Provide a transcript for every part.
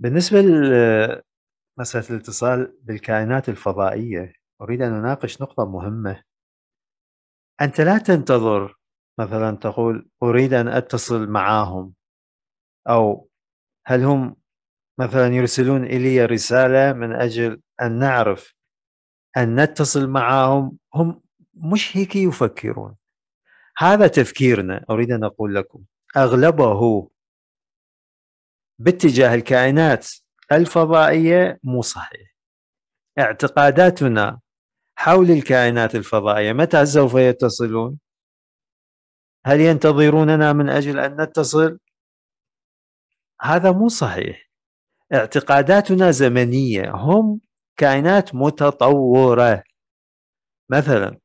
بالنسبة لمسألة الاتصال بالكائنات الفضائية أريد أن أناقش نقطة مهمة أنت لا تنتظر مثلا تقول أريد أن أتصل معهم أو هل هم مثلا يرسلون إلي رسالة من أجل أن نعرف أن نتصل معهم هم مش هيك يفكرون هذا تفكيرنا أريد أن أقول لكم أغلبه باتجاه الكائنات الفضائيه مو صحيح اعتقاداتنا حول الكائنات الفضائيه متى سوف يتصلون هل ينتظروننا من اجل ان نتصل هذا مو صحيح اعتقاداتنا زمنيه هم كائنات متطوره مثلا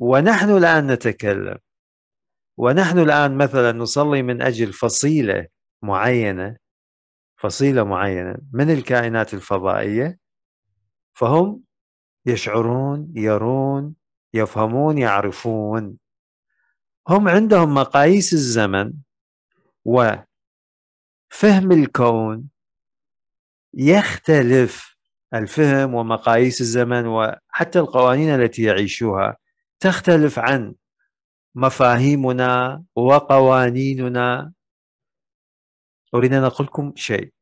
ونحن الان نتكلم ونحن الان مثلا نصلي من اجل فصيله معينة فصيلة معينة من الكائنات الفضائية فهم يشعرون يرون يفهمون يعرفون هم عندهم مقاييس الزمن وفهم الكون يختلف الفهم ومقاييس الزمن وحتى القوانين التي يعيشوها تختلف عن مفاهيمنا وقوانيننا أريد أن أقول لكم شيء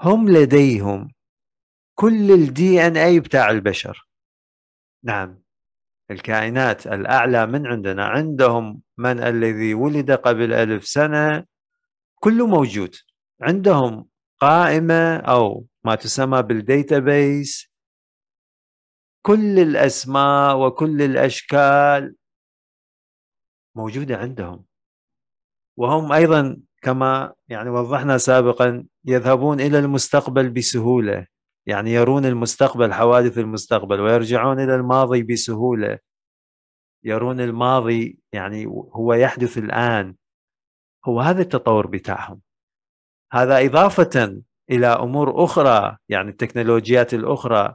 هم لديهم كل الدي ان اي بتاع البشر نعم الكائنات الأعلى من عندنا عندهم من الذي ولد قبل ألف سنة كله موجود عندهم قائمة أو ما تسمى بالديتابيس كل الأسماء وكل الأشكال موجودة عندهم وهم أيضا كما يعني وضحنا سابقا يذهبون الى المستقبل بسهوله يعني يرون المستقبل حوادث المستقبل ويرجعون الى الماضي بسهوله يرون الماضي يعني هو يحدث الان هو هذا التطور بتاعهم هذا اضافه الى امور اخرى يعني التكنولوجيات الاخرى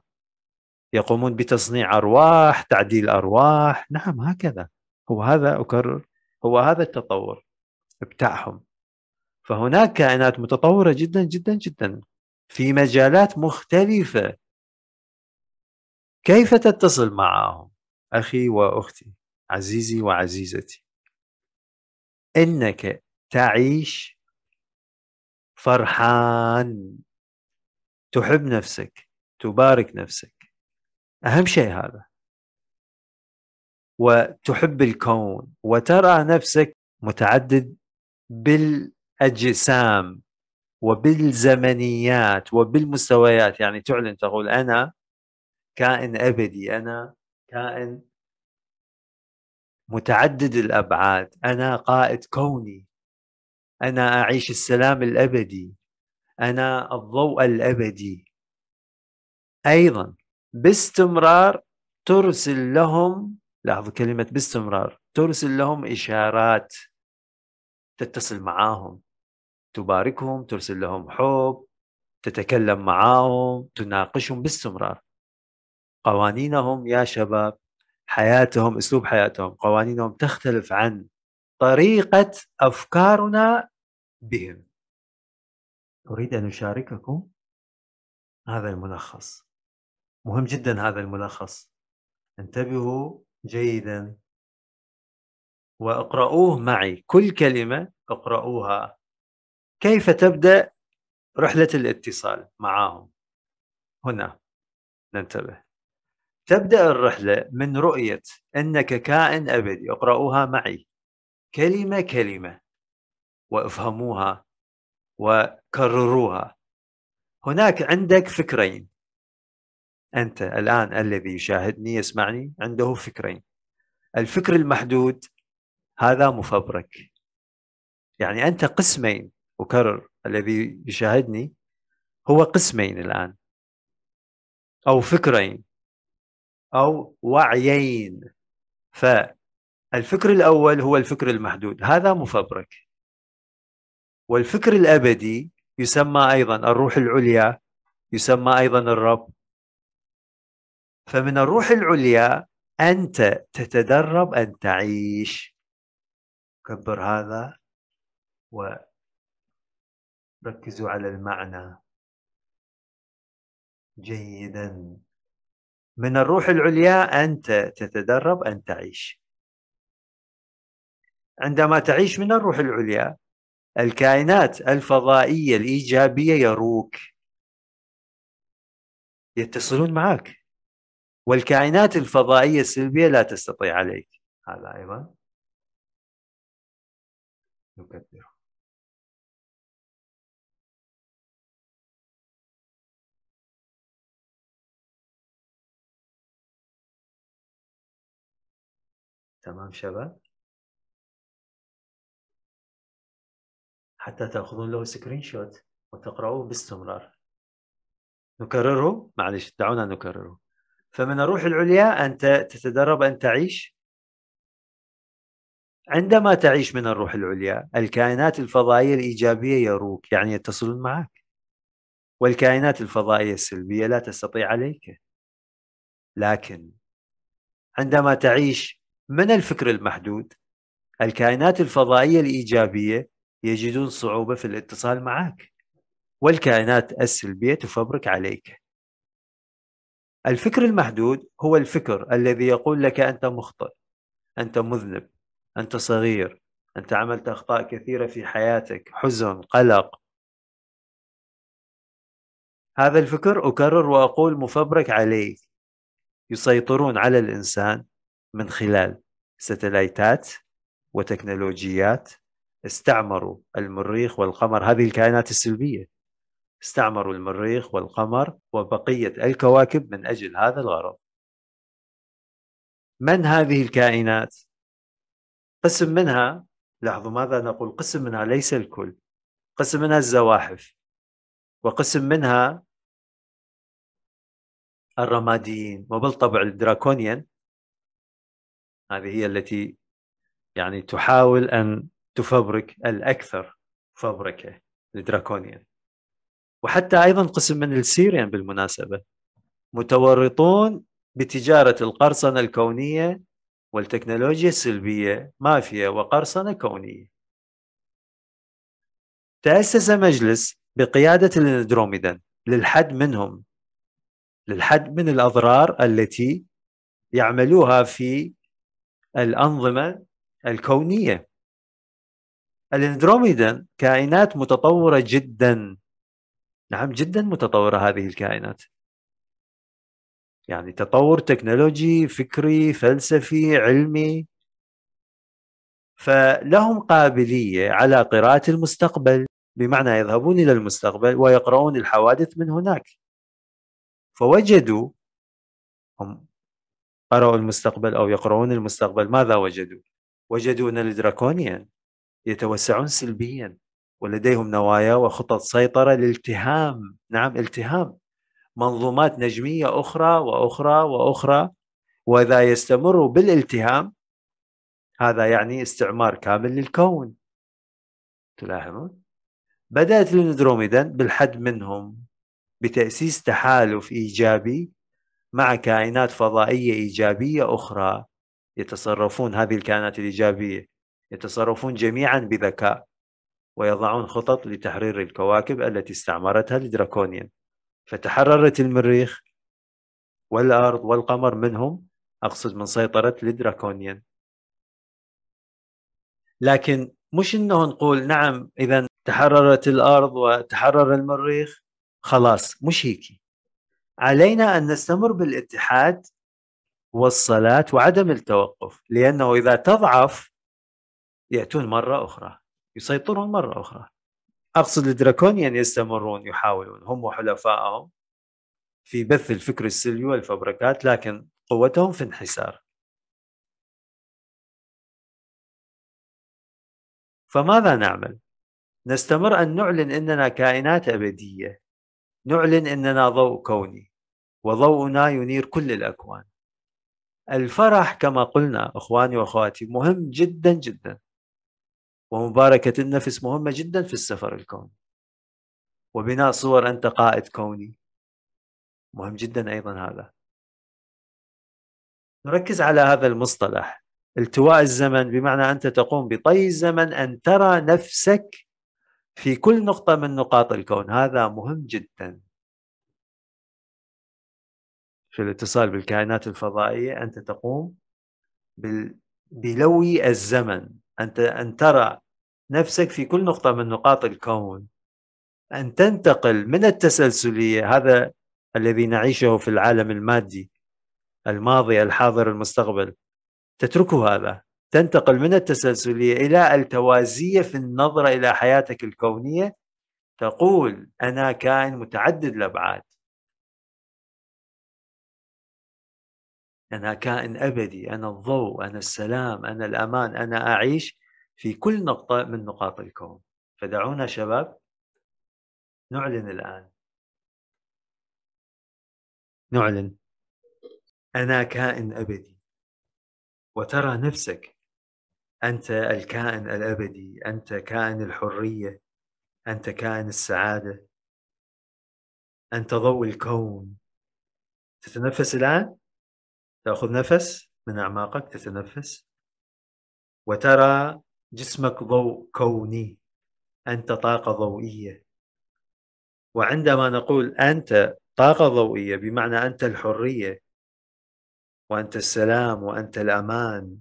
يقومون بتصنيع ارواح تعديل ارواح نعم هكذا هو هذا اكرر هو هذا التطور بتاعهم فهناك كائنات متطورة جدا جدا جدا في مجالات مختلفة كيف تتصل معهم أخي وأختي عزيزي وعزيزتي إنك تعيش فرحان تحب نفسك تبارك نفسك أهم شيء هذا وتحب الكون وترى نفسك متعدد بال أجسام وبالزمنيات وبالمستويات يعني تعلن تقول أنا كائن أبدي أنا كائن متعدد الأبعاد أنا قائد كوني أنا أعيش السلام الأبدي أنا الضوء الأبدي أيضا باستمرار ترسل لهم لاحظوا كلمة باستمرار ترسل لهم إشارات تتصل معاهم تباركهم ترسل لهم حب تتكلم معهم تناقشهم باستمرار قوانينهم يا شباب حياتهم اسلوب حياتهم قوانينهم تختلف عن طريقه افكارنا بهم اريد ان اشارككم هذا الملخص مهم جدا هذا الملخص انتبهوا جيدا واقرأوه معي كل كلمة اقرأوها كيف تبدأ رحلة الاتصال معهم هنا ننتبه تبدأ الرحلة من رؤية أنك كائن أبدي اقرأوها معي كلمة كلمة وافهموها وكرروها هناك عندك فكرين أنت الآن الذي يشاهدني يسمعني عنده فكرين الفكر المحدود هذا مفبرك يعني أنت قسمين أكرر الذي يشاهدني هو قسمين الآن أو فكرين أو وعيين فالفكر الأول هو الفكر المحدود هذا مفبرك والفكر الأبدي يسمى أيضا الروح العليا يسمى أيضا الرب فمن الروح العليا أنت تتدرب أن تعيش كبر هذا و ركزوا على المعنى جيدا من الروح العليا أنت تتدرب أن تعيش عندما تعيش من الروح العليا الكائنات الفضائية الإيجابية يروك يتصلون معك والكائنات الفضائية السلبية لا تستطيع عليك هذا أيضا نكبر تمام شباب حتى تاخذون له سكرين شوت وتقرأوه باستمرار نكرره معلش دعونا نكرره فمن الروح العليا أنت تتدرب أن تعيش عندما تعيش من الروح العليا الكائنات الفضائية الإيجابية يروك يعني يتصلون معك والكائنات الفضائية السلبية لا تستطيع عليك لكن عندما تعيش من الفكر المحدود الكائنات الفضائية الإيجابية يجدون صعوبة في الاتصال معك والكائنات السلبية تفبرك عليك الفكر المحدود هو الفكر الذي يقول لك أنت مخطئ أنت مذنب أنت صغير أنت عملت أخطاء كثيرة في حياتك حزن قلق هذا الفكر أكرر وأقول مفبرك عليه يسيطرون على الإنسان من خلال ستلايتات وتكنولوجيات استعمروا المريخ والقمر هذه الكائنات السلبية استعمروا المريخ والقمر وبقية الكواكب من أجل هذا الغرض من هذه الكائنات؟ قسم منها لاحظوا ماذا نقول قسم منها ليس الكل قسم منها الزواحف وقسم منها الرماديين وبالطبع الدراكونيان هذه هي التي يعني تحاول أن تفبرك الأكثر فبركة لدراكونيان وحتى أيضا قسم من السيريان بالمناسبة متورطون بتجارة القرصنة الكونية والتكنولوجيا السلبية مافيا وقرصنة كونية تأسس مجلس بقيادة الإندروميدان للحد منهم للحد من الأضرار التي يعملوها في الأنظمة الكونية الاندروميدان كائنات متطورة جدا نعم جدا متطورة هذه الكائنات يعني تطور تكنولوجي فكري فلسفي علمي فلهم قابلية على قراءة المستقبل بمعنى يذهبون إلى المستقبل ويقرؤون الحوادث من هناك فوجدوا هم قرأوا المستقبل أو يقرؤون المستقبل ماذا وجدوا؟ وجدوا أن الدراكونيان يتوسعون سلبيا ولديهم نوايا وخطط سيطرة لالتهام نعم التهام منظومات نجمية أخرى وأخرى وأخرى وإذا يستمروا بالالتهام هذا يعني استعمار كامل للكون تلاحظون بدأت الأندروميدا بالحد منهم بتأسيس تحالف إيجابي مع كائنات فضائيه ايجابيه اخرى يتصرفون هذه الكائنات الايجابيه يتصرفون جميعا بذكاء ويضعون خطط لتحرير الكواكب التي استعمرتها الدراكونيان فتحررت المريخ والارض والقمر منهم اقصد من سيطره الدراكونيان لكن مش انه نقول نعم اذا تحررت الارض وتحرر المريخ خلاص مش هيكي علينا أن نستمر بالاتحاد والصلاة وعدم التوقف لأنه إذا تضعف يأتون مرة أخرى يسيطرون مرة أخرى أقصد الدراكونيان يستمرون يحاولون هم وحلفائهم في بث الفكر السلبي والفبركات لكن قوتهم في انحسار فماذا نعمل؟ نستمر أن نعلن أننا كائنات أبدية نعلن اننا ضوء كوني وضوءنا ينير كل الاكوان الفرح كما قلنا اخواني واخواتي مهم جدا جدا ومباركه النفس مهمه جدا في السفر الكوني وبناء صور انت قائد كوني مهم جدا ايضا هذا نركز على هذا المصطلح التواء الزمن بمعنى انت تقوم بطي الزمن ان ترى نفسك في كل نقطة من نقاط الكون هذا مهم جدا في الاتصال بالكائنات الفضائية أنت تقوم بلوي الزمن أنت أن ترى نفسك في كل نقطة من نقاط الكون أن تنتقل من التسلسلية هذا الذي نعيشه في العالم المادي الماضي الحاضر المستقبل تتركه هذا تنتقل من التسلسلية إلى التوازية في النظرة إلى حياتك الكونية تقول أنا كائن متعدد الأبعاد أنا كائن أبدي أنا الضوء أنا السلام أنا الأمان أنا أعيش في كل نقطة من نقاط الكون فدعونا شباب نعلن الآن نعلن أنا كائن أبدي وترى نفسك انت الكائن الابدي انت كائن الحريه انت كائن السعاده انت ضوء الكون تتنفس الان تاخذ نفس من اعماقك تتنفس وترى جسمك ضوء كوني انت طاقه ضوئيه وعندما نقول انت طاقه ضوئيه بمعنى انت الحريه وانت السلام وانت الامان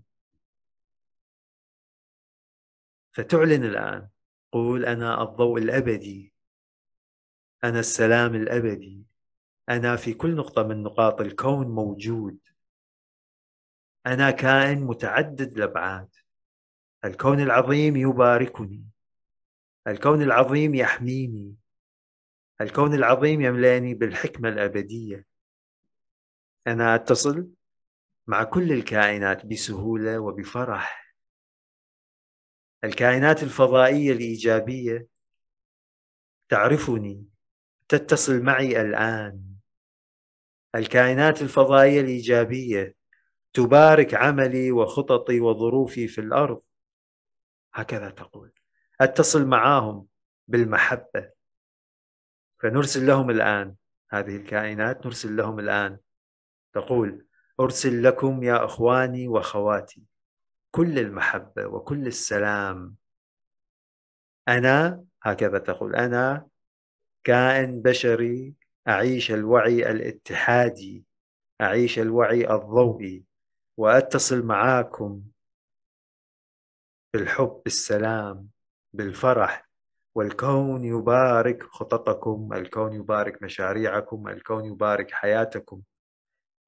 فتعلن الآن قول أنا الضوء الأبدي أنا السلام الأبدي أنا في كل نقطة من نقاط الكون موجود أنا كائن متعدد الأبعاد الكون العظيم يباركني الكون العظيم يحميني الكون العظيم يملاني بالحكمة الأبدية أنا أتصل مع كل الكائنات بسهولة وبفرح الكائنات الفضائية الإيجابية تعرفني تتصل معي الآن الكائنات الفضائية الإيجابية تبارك عملي وخططي وظروفي في الأرض هكذا تقول أتصل معهم بالمحبة فنرسل لهم الآن هذه الكائنات نرسل لهم الآن تقول أرسل لكم يا إخواني وخواتي كل المحبة وكل السلام أنا هكذا تقول أنا كائن بشري أعيش الوعي الاتحادي أعيش الوعي الضوئي وأتصل معاكم بالحب بالسلام بالفرح والكون يبارك خططكم الكون يبارك مشاريعكم الكون يبارك حياتكم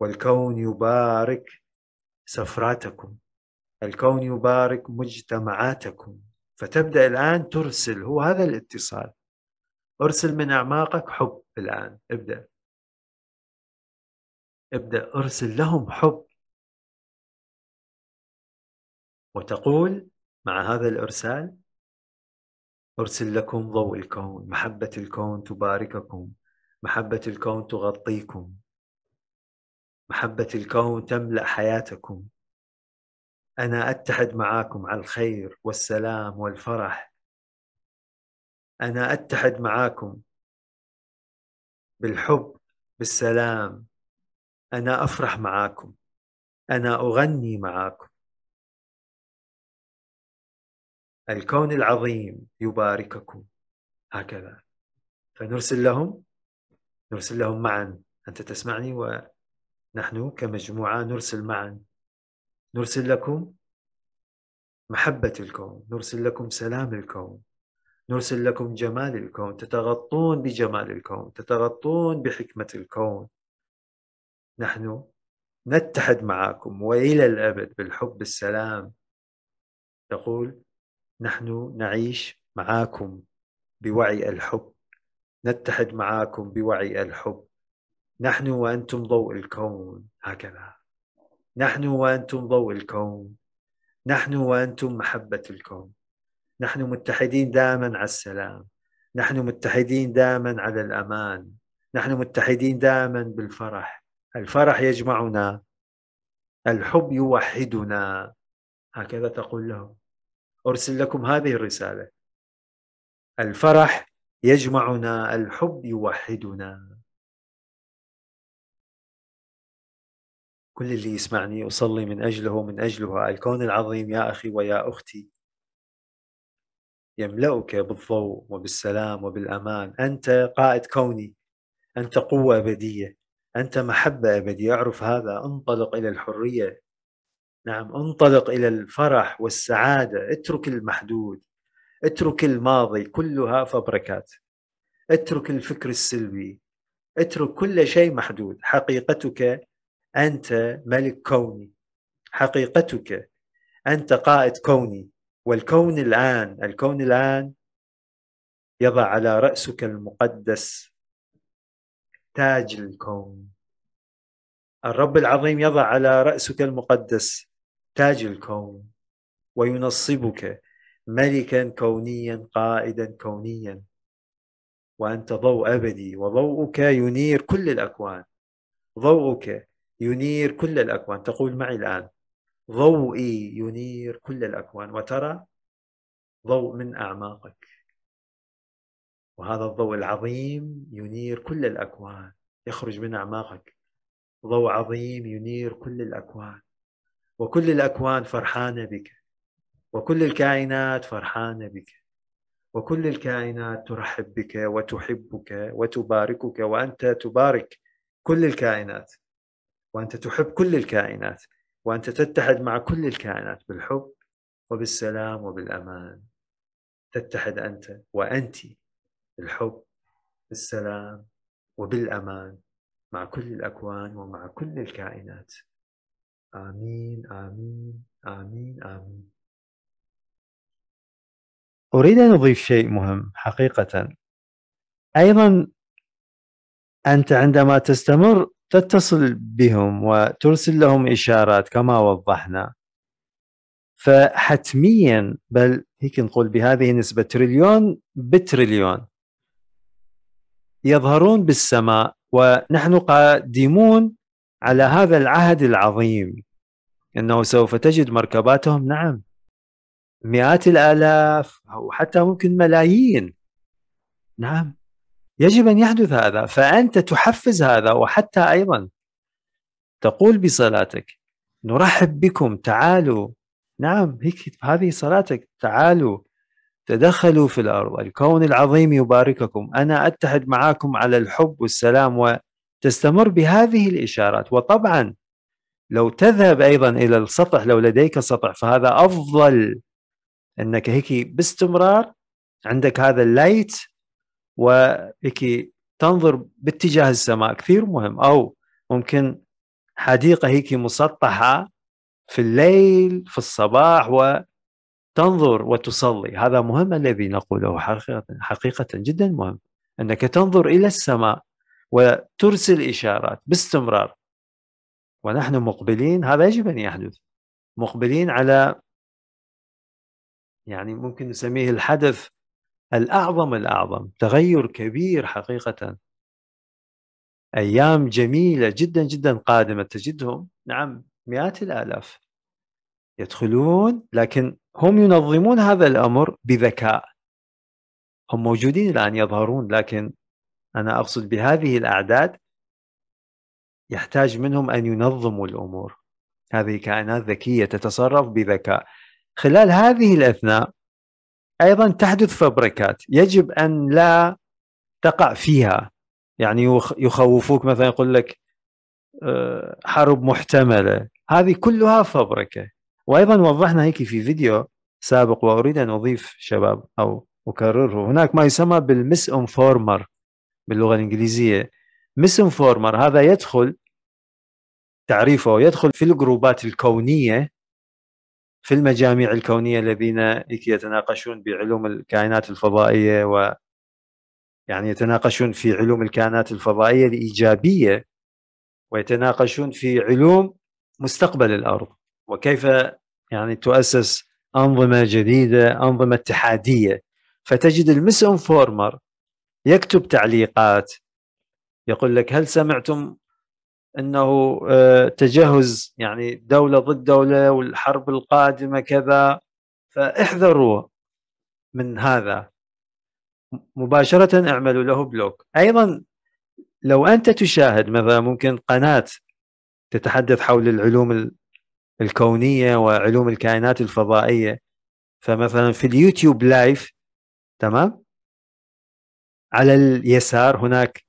والكون يبارك سفراتكم الكون يبارك مجتمعاتكم فتبدا الان ترسل هو هذا الاتصال ارسل من اعماقك حب الان ابدا ابدا ارسل لهم حب وتقول مع هذا الارسال ارسل لكم ضوء الكون محبه الكون تبارككم محبه الكون تغطيكم محبه الكون تملا حياتكم أنا أتحد معاكم على الخير والسلام والفرح أنا أتحد معاكم بالحب بالسلام أنا أفرح معاكم أنا أغني معاكم الكون العظيم يبارككم هكذا فنرسل لهم نرسل لهم معا أنت تسمعني ونحن كمجموعة نرسل معا نرسل لكم محبة الكون نرسل لكم سلام الكون نرسل لكم جمال الكون تتغطون بجمال الكون تتغطون بحكمة الكون نحن نتحد معكم وإلى الأبد بالحب السلام تقول نحن نعيش معاكم بوعي الحب نتحد معاكم بوعي الحب نحن وأنتم ضوء الكون هكذا نحن وأنتم ضوء الكون نحن وأنتم محبة الكون نحن متحدين دائما على السلام نحن متحدين دائما على الأمان نحن متحدين دائما بالفرح الفرح يجمعنا الحب يوحدنا هكذا تقول لهم أرسل لكم هذه الرسالة الفرح يجمعنا الحب يوحدنا كل اللي يسمعني أصلي من أجله ومن أجلها الكون العظيم يا أخي ويا أختي يملأك بالضوء وبالسلام وبالأمان أنت قائد كوني أنت قوة أبدية أنت محبة أبدية أعرف هذا انطلق إلى الحرية نعم انطلق إلى الفرح والسعادة اترك المحدود اترك الماضي كلها فبركات اترك الفكر السلبي اترك كل شيء محدود حقيقتك أنت ملك كوني حقيقتك أنت قائد كوني والكون الآن الكون الآن يضع على رأسك المقدس تاج الكون الرب العظيم يضع على رأسك المقدس تاج الكون وينصبك ملكا كونيا قائدا كونيا وأنت ضوء أبدي وضوءك ينير كل الأكوان ضوءك ينير كل الأكوان تقول معي الآن ضوئي ينير كل الأكوان وترى ضوء من أعماقك وهذا الضوء العظيم ينير كل الأكوان يخرج من أعماقك ضوء عظيم ينير كل الأكوان وكل الأكوان فرحانة بك وكل الكائنات فرحانة بك وكل الكائنات ترحب بك وتحبك وتباركك وأنت تبارك كل الكائنات وأنت تحب كل الكائنات وأنت تتحد مع كل الكائنات بالحب وبالسلام وبالأمان تتحد أنت وأنت بالحب بالسلام وبالأمان مع كل الأكوان ومع كل الكائنات آمين آمين آمين آمين أريد أن أضيف شيء مهم حقيقة أيضا أنت عندما تستمر تتصل بهم وترسل لهم إشارات كما وضحنا فحتميا بل هيك نقول بهذه النسبة تريليون بتريليون يظهرون بالسماء ونحن قادمون على هذا العهد العظيم انه سوف تجد مركباتهم نعم مئات الالاف او حتى ممكن ملايين نعم يجب أن يحدث هذا فأنت تحفز هذا وحتى أيضا تقول بصلاتك نرحب بكم تعالوا نعم هيك هذه صلاتك تعالوا تدخلوا في الأرض الكون العظيم يبارككم أنا أتحد معكم على الحب والسلام وتستمر بهذه الإشارات وطبعا لو تذهب أيضا إلى السطح لو لديك سطح فهذا أفضل أنك هيك باستمرار عندك هذا اللايت وبك تنظر باتجاه السماء كثير مهم أو ممكن حديقة هيك مسطحة في الليل في الصباح وتنظر وتصلي هذا مهم الذي نقوله حقيقة, حقيقة جدا مهم أنك تنظر إلى السماء وترسل إشارات باستمرار ونحن مقبلين هذا يجب أن يحدث مقبلين على يعني ممكن نسميه الحدث الأعظم الأعظم تغير كبير حقيقة أيام جميلة جدا جدا قادمة تجدهم نعم مئات الآلاف يدخلون لكن هم ينظمون هذا الأمر بذكاء هم موجودين الآن يظهرون لكن أنا أقصد بهذه الأعداد يحتاج منهم أن ينظموا الأمور هذه كائنات ذكية تتصرف بذكاء خلال هذه الأثناء ايضا تحدث فبركات يجب ان لا تقع فيها يعني يخوفوك مثلا يقول لك آه، حرب محتمله هذه كلها فبركه وايضا وضحنا هيك في فيديو سابق واريد ان اضيف شباب او اكرره هناك ما يسمى بالمس انفورمر باللغه الانجليزيه مس انفورمر هذا يدخل تعريفه يدخل في الجروبات الكونيه في المجاميع الكونية الذين لكي يتناقشون بعلوم الكائنات الفضائية و يعني يتناقشون في علوم الكائنات الفضائية الإيجابية ويتناقشون في علوم مستقبل الأرض وكيف يعني تؤسس أنظمة جديدة أنظمة اتحادية فتجد المس انفورمر يكتب تعليقات يقول لك هل سمعتم انه آه، تجهز يعني دوله ضد دوله والحرب القادمه كذا فاحذروا من هذا مباشره اعملوا له بلوك ايضا لو انت تشاهد مثلا ممكن قناه تتحدث حول العلوم الكونيه وعلوم الكائنات الفضائيه فمثلا في اليوتيوب لايف تمام على اليسار هناك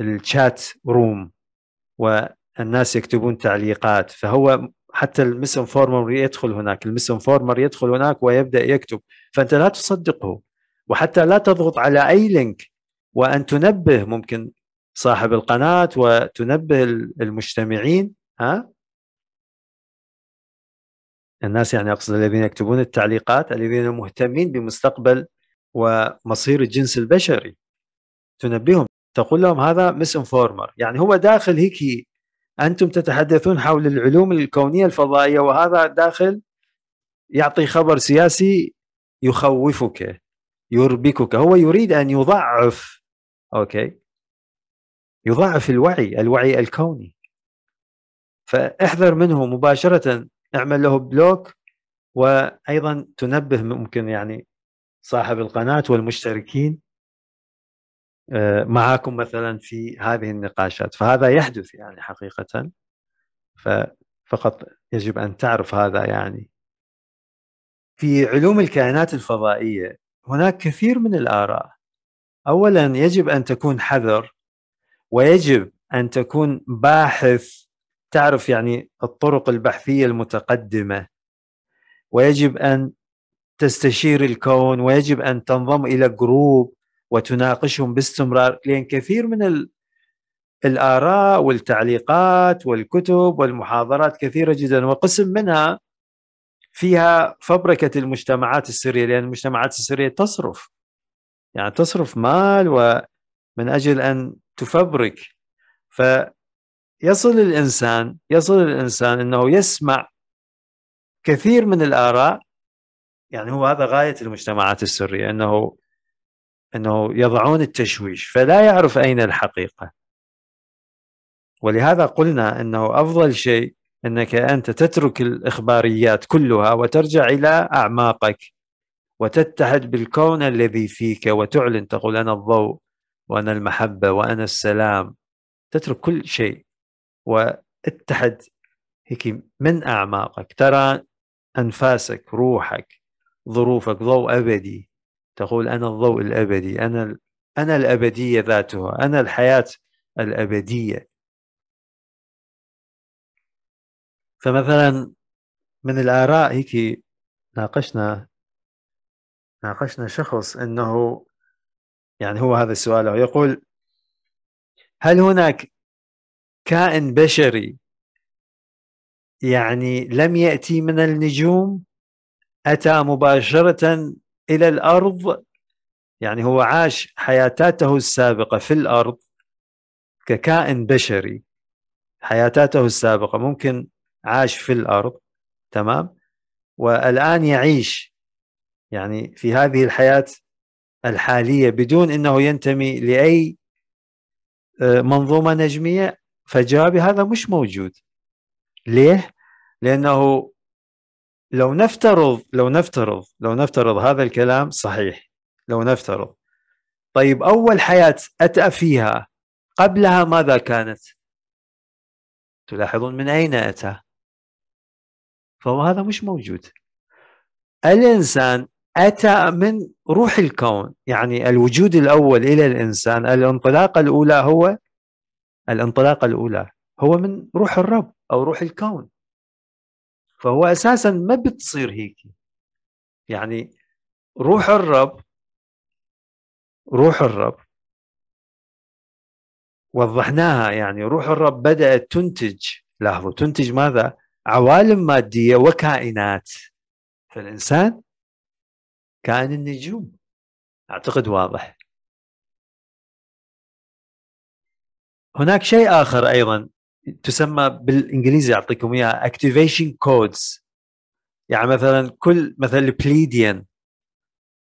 الشات روم والناس يكتبون تعليقات فهو حتى المس انفورمر يدخل هناك المس انفورمر يدخل هناك ويبدا يكتب فانت لا تصدقه وحتى لا تضغط على اي لينك وان تنبه ممكن صاحب القناه وتنبه المجتمعين ها الناس يعني اقصد الذين يكتبون التعليقات الذين مهتمين بمستقبل ومصير الجنس البشري تنبههم تقول لهم هذا مس انفورمر يعني هو داخل هيك انتم تتحدثون حول العلوم الكونيه الفضائيه وهذا داخل يعطي خبر سياسي يخوفك يربكك هو يريد ان يضعف اوكي يضعف الوعي الوعي الكوني فاحذر منه مباشره اعمل له بلوك وايضا تنبه ممكن يعني صاحب القناه والمشتركين آه، معاكم مثلا في هذه النقاشات فهذا يحدث يعني حقيقة فقط يجب أن تعرف هذا يعني في علوم الكائنات الفضائية هناك كثير من الآراء أولا يجب أن تكون حذر ويجب أن تكون باحث تعرف يعني الطرق البحثية المتقدمة ويجب أن تستشير الكون ويجب أن تنضم إلى جروب وتناقشهم باستمرار لأن كثير من الآراء والتعليقات والكتب والمحاضرات كثيرة جدا وقسم منها فيها فبركة المجتمعات السرية لأن المجتمعات السرية تصرف يعني تصرف مال ومن أجل أن تفبرك فيصل الإنسان يصل الإنسان أنه يسمع كثير من الآراء يعني هو هذا غاية المجتمعات السرية أنه انه يضعون التشويش فلا يعرف اين الحقيقه ولهذا قلنا انه افضل شيء انك انت تترك الاخباريات كلها وترجع الى اعماقك وتتحد بالكون الذي فيك وتعلن تقول انا الضوء وانا المحبه وانا السلام تترك كل شيء واتحد هيك من اعماقك ترى انفاسك روحك ظروفك ضوء ابدي تقول أنا الضوء الأبدي أنا أنا الأبدية ذاتها أنا الحياة الأبدية فمثلا من الآراء هيك ناقشنا ناقشنا شخص أنه يعني هو هذا السؤال يقول هل هناك كائن بشري يعني لم يأتي من النجوم أتى مباشرة إلى الأرض يعني هو عاش حياتاته السابقة في الأرض ككائن بشري حياتاته السابقة ممكن عاش في الأرض تمام والآن يعيش يعني في هذه الحياة الحالية بدون أنه ينتمي لأي آه، منظومة نجمية فجوابي هذا مش موجود ليه؟ لأنه لو نفترض لو نفترض لو نفترض هذا الكلام صحيح لو نفترض طيب أول حياة أتى فيها قبلها ماذا كانت تلاحظون من أين أتى فهو هذا مش موجود الإنسان أتى من روح الكون يعني الوجود الأول إلى الإنسان الانطلاقة الأولى هو الانطلاقة الأولى هو من روح الرب أو روح الكون فهو اساسا ما بتصير هيك يعني روح الرب روح الرب وضحناها يعني روح الرب بدات تنتج لاحظوا تنتج ماذا؟ عوالم ماديه وكائنات فالانسان كائن النجوم اعتقد واضح هناك شيء اخر ايضا تسمى بالانجليزي اعطيكم اياها اكتيفيشن كودز يعني مثلا كل مثلا البليديان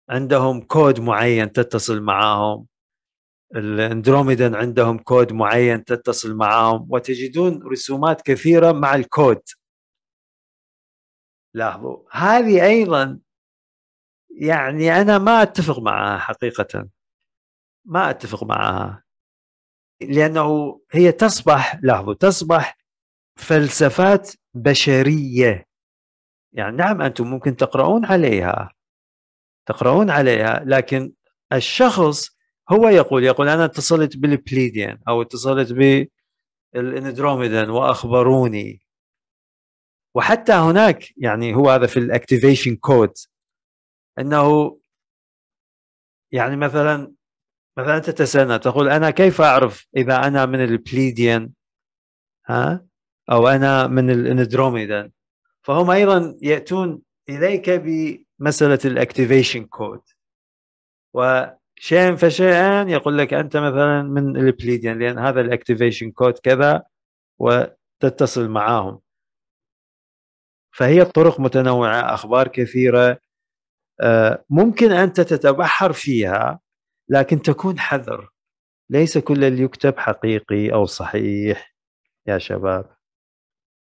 عندهم كود معين تتصل معاهم الاندروميدان عندهم كود معين تتصل معاهم وتجدون رسومات كثيره مع الكود لاحظوا هذه ايضا يعني انا ما اتفق معها حقيقه ما اتفق معها لانه هي تصبح لاحظوا تصبح فلسفات بشريه يعني نعم انتم ممكن تقرؤون عليها تقرؤون عليها لكن الشخص هو يقول يقول انا اتصلت بالبليديان او اتصلت بالاندروميدان واخبروني وحتى هناك يعني هو هذا في الاكتيفيشن كود انه يعني مثلا مثلا تسالنا تقول أنا كيف أعرف إذا أنا من البليديان ها أو أنا من الاندروميدان فهم أيضا يأتون إليك بمسألة الأكتيفيشن كود وشيئا فشيئا يقول لك أنت مثلا من البليديان لأن هذا الأكتيفيشن كود كذا وتتصل معاهم فهي الطرق متنوعة أخبار كثيرة آه، ممكن أنت تتبحر فيها لكن تكون حذر ليس كل اللي يكتب حقيقي او صحيح يا شباب